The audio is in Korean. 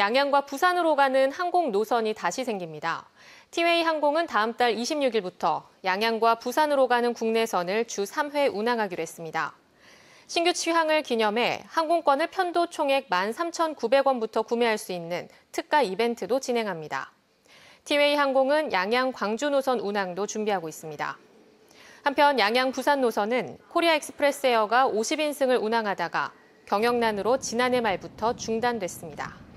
양양과 부산으로 가는 항공 노선이 다시 생깁니다. 티웨이 항공은 다음 달 26일부터 양양과 부산으로 가는 국내선을 주 3회 운항하기로 했습니다. 신규 취항을 기념해 항공권을 편도 총액 13,900원부터 구매할 수 있는 특가 이벤트도 진행합니다. 티웨이 항공은 양양 광주 노선 운항도 준비하고 있습니다. 한편 양양 부산 노선은 코리아 익스프레스 에어가 50인승을 운항하다가 경영난으로 지난해 말부터 중단됐습니다.